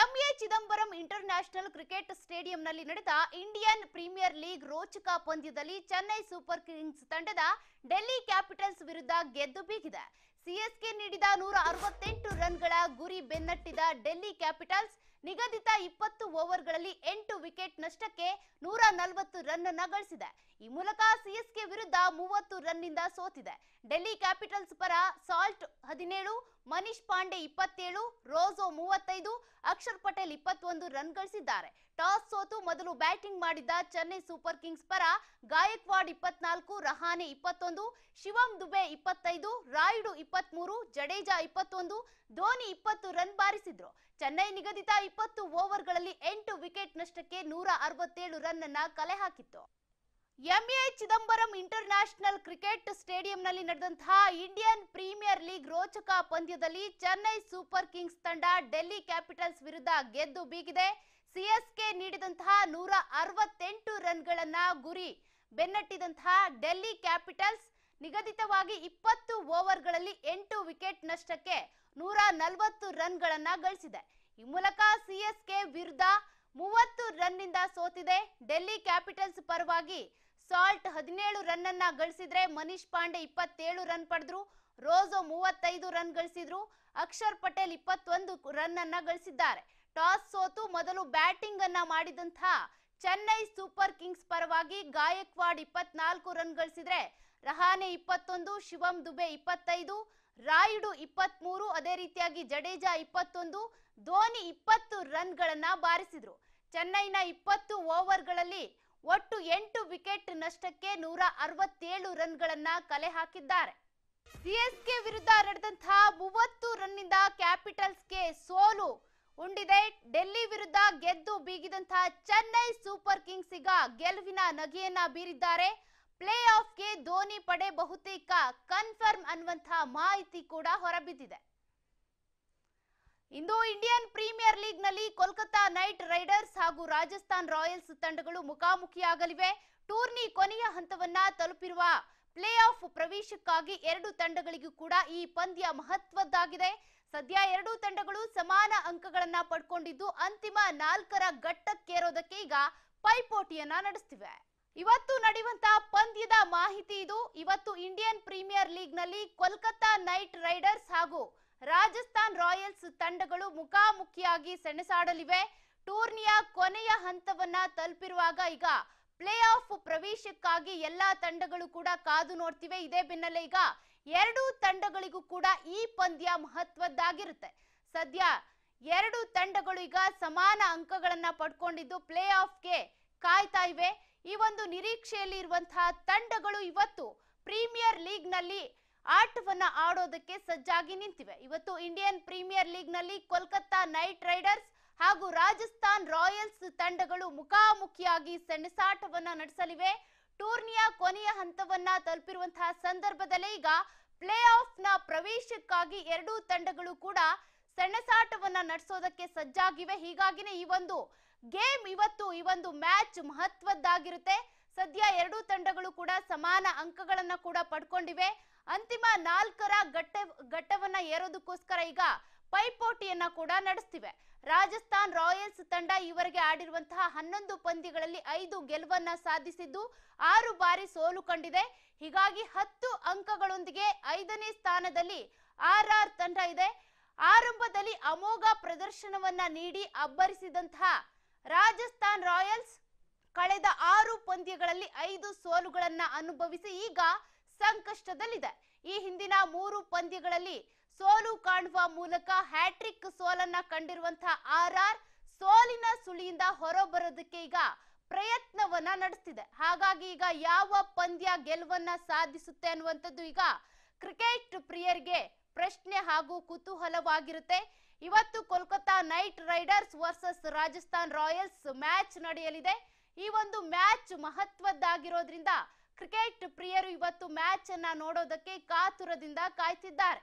MA Chidambaram international cricket ಸ್ಟೇಡಿಯಂನಲ್ಲಿ ನಡೆದ Indian premier league ರೋಚಕ ಪಂದ್ಯದಲ್ಲಿ ಚೆನ್ನೈ ಸೂಪರ್ ಕಿಂಗ್ಸ್ ತಂಡದ ಡೆಲ್ಲಿ ಕ್ಯಾಪಿಟಲ್ಸ್ ವಿರುದ್ಧ ಗೆದ್ದು ಬೀಗಿದೆ ಸಿಎಸ್ಕೆ ನೀಡಿದ ನೂರ ಅರವತ್ತೆಂಟು ರನ್ಗಳ ಗುರಿ ಬೆನ್ನಟ್ಟಿದ ಡೆಲ್ಲಿ ಕ್ಯಾಪಿಟಲ್ಸ್ ನಿಗದಿತ ಇಪ್ಪತ್ತು ಓವರ್ಗಳಲ್ಲಿ ಎಂಟು ವಿಕೆಟ್ ನಷ್ಟಕ್ಕೆ ನೂರ ನಲವತ್ತು ರನ್ ಅನ್ನ ಗಳಿಸಿದೆ ಈ ಮೂಲಕ ಸಿಎಸ್ಕೆ ವಿರುದ್ಧ ಮೂವತ್ತು ರನ್ ನಿಂದ ಸೋತಿದೆ ಡೆಲ್ಲಿ ಕ್ಯಾಪಿಟಲ್ಸ್ ಪರ ಸಾಲ್ಟ್ ಹದಿನೇಳು ಮನೀಶ್ ಪಾಂಡೆ ಇಪ್ಪತ್ತೇಳು ರೋಜೋ ಮೂವತ್ತೈದು ಅಕ್ಷರ್ ಪಟೇಲ್ ಇಪ್ಪತ್ತೊಂದು ರನ್ ಗಳಿಸಿದ್ದಾರೆ ಟಾಸ್ ಸೋತು ಮೊದಲು ಬ್ಯಾಟಿಂಗ್ ಮಾಡಿದ್ದ ಚೆನ್ನೈ ಸೂಪರ್ ಕಿಂಗ್ಸ್ ಪರ ಗಾಯಕ್ವಾಡ್ ಇಪ್ಪತ್ನಾಲ್ಕು ರಹಾನೆ ಇಪ್ಪತ್ತೊಂದು ಶಿವಂ ದುಬೆ ಇಪ್ಪತ್ತೈದು ರಾಯುಡು ಇಪ್ಪತ್ಮೂರು ಜಡೇಜಾ ಇಪ್ಪತ್ತೊಂದು ಧೋನಿ ಇಪ್ಪತ್ತು ರನ್ ಬಾರಿಸಿದ್ರು ಚೆನ್ನೈ ನಿಗದಿತ ಇಪ್ಪತ್ತು ಓವರ್ಗಳಲ್ಲಿ ಎಂಟು ವಿಕೆಟ್ ನಷ್ಟಕ್ಕೆ ನೂರ ಅರವತ್ತೇಳು ರನ್ ತನ್ನನ್ನ ಕಲೆ ಹಾಕಿತ್ತು M A Chidambaram international cricket ಸ್ಟೇಡಿಯಂನಲ್ಲಿ ನಡೆದಂತಹ ಇಂಡಿಯನ್ ಪ್ರೀಮಿಯರ್ ಲೀಗ್ ರೋಚಕ ಪಂದ್ಯದಲ್ಲಿ ಚೆನ್ನೈ ಸೂಪರ್ ಕಿಂಗ್ಸ್ ತಂಡ ಡೆಲ್ಲಿ ಕ್ಯಾಪಿಟಲ್ಸ್ ವಿರುದ್ಧ ಗೆದ್ದು ಬೀಗಿದೆ ಸಿಎಸ್ಕೆ ನೀಡಿದಂತಹ ನೂರ ಅರವತ್ತೆಂಟು ರನ್ಗಳನ್ನ ಗುರಿ ಬೆನ್ನಟ್ಟಿದಂತಹ ಡೆಲ್ಲಿ ಕ್ಯಾಪಿಟಲ್ಸ್ ನಿಗದಿತವಾಗಿ ಇಪ್ಪತ್ತು ಓವರ್ಗಳಲ್ಲಿ ಎಂಟು ವಿಕೆಟ್ ನಷ್ಟಕ್ಕೆ ನೂರ ನಲವತ್ತು ರನ್ಗಳನ್ನ ಗಳಿಸಿದೆ ಈ ಮೂಲಕ ಸಿಎಸ್ಕೆ ವಿರುದ್ಧ ಮೂವತ್ತು ರನ್ನಿಂದ ಸೋತಿದೆ ಡೆಲ್ಲಿ ಕ್ಯಾಪಿಟಲ್ಸ್ ಪರವಾಗಿ ಸಾಲ್ಟ್ ಹದಿನೇಳು ರನ್ ಗಳಿಸಿದ್ರೆ ಮನೀಶ್ ಪಾಂಡೆ ಇಪ್ಪತ್ತೇಳು ರನ್ ಪಡೆದ್ರು ರೋಜೋ ಮೂವತ್ತೈದು ರನ್ ಗಳಿಸಿದ್ರು ಅಕ್ಷರ್ ಪಟೇಲ್ ಇಪ್ಪತ್ತೊಂದು ರನ್ ಗಳಿಸಿದ್ದಾರೆ ಟಾಸ್ ಸೋತು ಮೊದಲು ಬ್ಯಾಟಿಂಗ್ ಅನ್ನ ಮಾಡಿದಂತಹ ಚೆನ್ನೈ ಸೂಪರ್ ಕಿಂಗ್ಸ್ ಪರವಾಗಿ ಗಾಯಕ್ವಾಡ್ ಇಪ್ಪತ್ನಾಲ್ಕು ರನ್ ಗಳಿಸಿದ್ರೆ ರಹಾನೆ ಇಪ್ಪತ್ತೊಂದು ಶಿವಂ ದುಬೆ ಇಪ್ಪತ್ತೈದು ರಾಯುಡು ಮೂರು ಅದೇ ರೀತಿಯಾಗಿ ಜಡೇಜಾ ಇಪ್ಪತ್ತೊಂದು ಧೋನಿ ಇಪ್ಪತ್ತು ರನ್ಗಳನ್ನ ಬಾರಿಸಿದ್ರು ಚೆನ್ನೈನ ಇಪ್ಪತ್ತು ಓವರ್ಗಳಲ್ಲಿ ಒಟ್ಟು ಎಂಟು ವಿಕೆಟ್ ನಷ್ಟಕ್ಕೆ ನೂರ ಅರವತ್ತೇಳು ರನ್ಗಳನ್ನ ಕಲೆ ಹಾಕಿದ್ದಾರೆ ಸಿಎಸ್ಕೆ ವಿರುದ್ಧ ನಡೆದಂತಹ ಮೂವತ್ತು ರನ್ನಿಂದ ಕ್ಯಾಪಿಟಲ್ಸ್ಗೆ ಸೋಲು ಉಂಡಿದೆ ಡೆಲ್ಲಿ ವಿರುದ್ಧ ಗೆದ್ದು ಬೀಗಿದಂತಹ ಚೆನ್ನೈ ಸೂಪರ್ ಕಿಂಗ್ಸ್ ಈಗ ಗೆಲುವಿನ ನಗೆಯನ್ನ ಬೀರಿದ್ದಾರೆ ಪ್ಲೇ ಆಫ್ಗೆ ಧೋನಿ ಪಡೆ ಬಹುತೇಕ ಕನ್ಫರ್ಮ್ ಅನ್ನುವಂಥ ಮಾಹಿತಿ ಕೂಡ ಹೊರಬಿದ್ದಿದೆ ಇಂದು ಇಂಡಿಯನ್ ಪ್ರೀಮಿಯರ್ ಲೀಗ್ನಲ್ಲಿ ಕೋಲ್ಕತಾ ನೈಟ್ ರೈಡರ್ಸ್ ಹಾಗೂ ರಾಜಸ್ಥಾನ್ ರಾಯಲ್ಸ್ ತಂಡಗಳು ಮುಖಾಮುಖಿಯಾಗಲಿವೆ ಟೂರ್ನಿ ಕೊನೆಯ ಹಂತವನ್ನ ತಲುಪಿರುವ ಪ್ಲೇ ಆಫ್ ಪ್ರವೇಶಕ್ಕಾಗಿ ಎರಡು ತಂಡಗಳಿಗೂ ಕೂಡ ಈ ಪಂದ್ಯ ಮಹತ್ವದ್ದಾಗಿದೆ ಸದ್ಯ ಎರಡೂ ತಂಡಗಳು ಸಮಾನ ಅಂಕಗಳನ್ನ ಪಡ್ಕೊಂಡಿದ್ದು ಅಂತಿಮ ನಾಲ್ಕರ ಘಟ್ಟಕ್ಕೇರೋದಕ್ಕೆ ಈಗ ಪೈಪೋಟಿಯನ್ನ ನಡೆಸ್ತಿವೆ ಇವತ್ತು ನಡೆಯುವಂತಹ ಪಂದ್ಯದ ಮಾಹಿತಿ ಇದು ಇವತ್ತು ಇಂಡಿಯನ್ ಪ್ರೀಮಿಯರ್ ಲೀಗ್ ನಲ್ಲಿ ಕೋಲ್ಕತ್ತಾ ನೈಟ್ ರೈಡರ್ಸ್ ಹಾಗೂ ರಾಜಸ್ಥಾನ್ ರಾಯಲ್ಸ್ ತಂಡಗಳು ಮುಖಾಮುಖಿಯಾಗಿ ಸೆಣಸಾಡಲಿವೆ ಟೂರ್ನಿಯ ಕೊನೆಯ ಹಂತವನ್ನ ತಲುಪಿರುವಾಗ ಈಗ ಪ್ಲೇ ಆಫ್ ಪ್ರವೇಶಕ್ಕಾಗಿ ಎಲ್ಲಾ ತಂಡಗಳು ಕೂಡ ಕಾದು ನೋಡ್ತಿವೆ ಇದೇ ಬೆನ್ನಲ್ಲೇ ಈಗ ಎರಡು ತಂಡಗಳಿಗೂ ಕೂಡ ಈ ಪಂದ್ಯ ಮಹತ್ವದ್ದಾಗಿರುತ್ತೆ ಸದ್ಯ ಎರಡು ತಂಡಗಳು ಈಗ ಸಮಾನ ಅಂಕಗಳನ್ನ ಪಡ್ಕೊಂಡಿದ್ದು ಪ್ಲೇ ಆಫ್ಗೆ ಕಾಯ್ತಾ ಇವೆ ಈ ಒಂದು ನಿರೀಕ್ಷೆಯಲ್ಲಿ ಇರುವಂತಹ ತಂಡಗಳು ಇವತ್ತು ಪ್ರೀಮಿಯರ್ ಲೀಗ್ನಲ್ಲಿ ಆಟವನ್ನ ಆಡೋದಕ್ಕೆ ಸಜ್ಜಾಗಿ ನಿಂತಿವೆ ಇವತ್ತು ಇಂಡಿಯನ್ ಪ್ರೀಮಿಯರ್ ಲೀಗ್ನಲ್ಲಿ ಕೋಲ್ಕತ್ತಾ ನೈಟ್ ರೈಡರ್ಸ್ ಹಾಗೂ ರಾಜಸ್ಥಾನ್ ರಾಯಲ್ಸ್ ತಂಡಗಳು ಮುಖಾಮುಖಿಯಾಗಿ ಸೆಣಸಾಟವನ್ನ ನಡೆಸಲಿವೆ ಟೂರ್ನಿಯ ಕೊನೆಯ ಹಂತವನ್ನ ತಲುಪಿರುವಂತಹ ಸಂದರ್ಭದಲ್ಲೇ ಈಗ ಪ್ಲೇ ಆಫ್ ನ ಪ್ರವೇಶಕ್ಕಾಗಿ ಎರಡೂ ತಂಡಗಳು ಕೂಡ ಸೆಣಸಾಟವನ್ನ ನಡೆಸೋದಕ್ಕೆ ಸಜ್ಜಾಗಿವೆ ಹೀಗಾಗಿನೇ ಈ ಒಂದು ಗೇಮ್ ಇವತ್ತು ಈ ಒಂದು ಮ್ಯಾಚ್ ಮಹತ್ವದ್ದಾಗಿರುತ್ತೆ ಸದ್ಯ ಎರಡೂ ತಂಡಗಳು ಕೂಡ ಸಮಾನ ಅಂಕಗಳನ್ನ ಕೂಡ ಪಡ್ಕೊಂಡಿವೆ ಅಂತಿಮ ನಾಲ್ಕರ ಘಟ್ಟ ಘಟ್ಟವನ್ನ ಏರೋದಕ್ಕೋಸ್ಕರ ಈಗ ಪೈಪೋಟಿಯನ್ನ ಕೂಡ ನಡೆಸ್ತಿವೆ ರಾಜಸ್ಥಾನ್ ರಾಯಲ್ಸ್ ತಂಡ ಈವರೆಗೆ ಆಡಿರುವಂತಹ ಹನ್ನೊಂದು ಪಂದ್ಯಗಳಲ್ಲಿ ಐದು ಗೆಲುವನ್ನ ಸಾಧಿಸಿದ್ದು ಆರು ಬಾರಿ ಸೋಲು ಕಂಡಿದೆ ಹೀಗಾಗಿ ಹತ್ತು ಅಂಕಗಳೊಂದಿಗೆ ಐದನೇ ಸ್ಥಾನದಲ್ಲಿ ಆರ್ ಆರ್ ತಂಡ ಇದೆ ಆರಂಭದಲ್ಲಿ ಅಮೋಘ ಪ್ರದರ್ಶನವನ್ನ ನೀಡಿ ಅಬ್ಬರಿಸಿದಂತಹ ರಾಜಸ್ಥಾನ್ ರಾಯಲ್ಸ್ ಕಳೆದ ಆರು ಪಂದ್ಯಗಳಲ್ಲಿ ಐದು ಸೋಲುಗಳನ್ನ ಅನುಭವಿಸಿ ಈಗ ಸಂಕಷ್ಟದಲ್ಲಿದೆ ಈ ಹಿಂದಿನ ಮೂರು ಪಂದ್ಯಗಳಲ್ಲಿ ಸೋಲು ಕಾಣುವ ಮೂಲಕ ಹ್ಯಾಟ್ರಿಕ್ ಸೋಲನ್ನ ಕಂಡಿರುವಂತಹ ಆರ್ ಆರ್ ಸೋಲಿನ ಸುಳಿಯಿಂದ ಹೊರಬರೋದಕ್ಕೆ ಈಗ ಪ್ರಯತ್ನವನ್ನ ನಡೆಸ್ತಿದೆ ಹಾಗಾಗಿ ಈಗ ಯಾವ ಪಂದ್ಯ ಗೆಲುವನ್ನ ಸಾಧಿಸುತ್ತೆ ಅನ್ನುವಂಥದ್ದು ಈಗ ಕ್ರಿಕೆಟ್ ಪ್ರಿಯರಿಗೆ ಪ್ರಶ್ನೆ ಹಾಗೂ ಕುತೂಹಲವಾಗಿರುತ್ತೆ ಇವತ್ತು Kolkata knight riders versus Rajasthan royals match ನಡೆಯಲಿದೆ ಈ ಒಂದು ಮ್ಯಾಚ್ ಮಹತ್ವದ್ದಾಗಿರೋದ್ರಿಂದ ಕ್ರಿಕೆಟ್ ಪ್ರಿಯರು ಇವತ್ತು ಮ್ಯಾಚ್ ಅನ್ನ ನೋಡೋದಕ್ಕೆ ಕಾತುರದಿಂದ ಕಾಯ್ತಿದ್ದಾರೆ